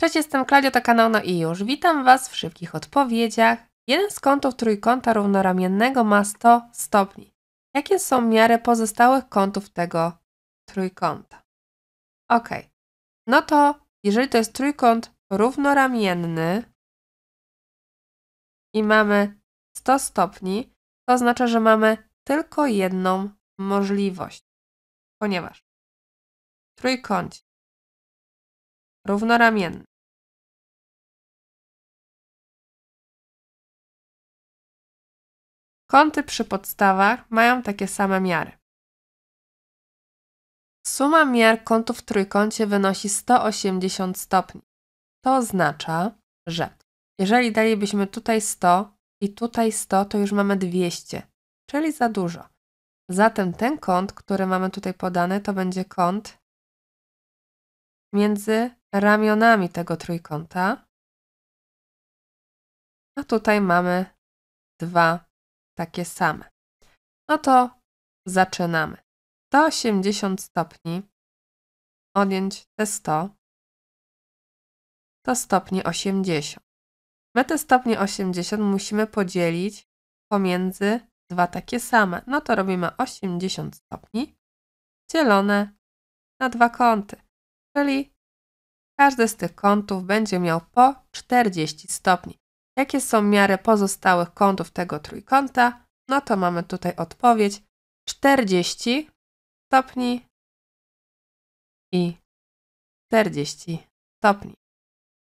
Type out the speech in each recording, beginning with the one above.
Cześć, jestem Klaudia, to kanał No i już. Witam Was w szybkich odpowiedziach. Jeden z kątów trójkąta równoramiennego ma 100 stopni. Jakie są miary pozostałych kątów tego trójkąta? Ok, no to jeżeli to jest trójkąt równoramienny i mamy 100 stopni, to oznacza, że mamy tylko jedną możliwość, ponieważ trójkąt równoramienny Kąty przy podstawach mają takie same miary. Suma miar kątów w trójkącie wynosi 180 stopni. To oznacza, że jeżeli dalibyśmy tutaj 100 i tutaj 100, to już mamy 200, czyli za dużo. Zatem ten kąt, który mamy tutaj podany, to będzie kąt między ramionami tego trójkąta. A tutaj mamy 2 takie same. No to zaczynamy. 180 stopni, odjąć te 100, to stopnie 80. My te stopnie 80 musimy podzielić pomiędzy dwa takie same. No to robimy 80 stopni dzielone na dwa kąty, czyli każdy z tych kątów będzie miał po 40 stopni jakie są miary pozostałych kątów tego trójkąta, no to mamy tutaj odpowiedź 40 stopni i 40 stopni.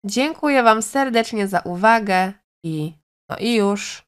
Dziękuję Wam serdecznie za uwagę i no i już.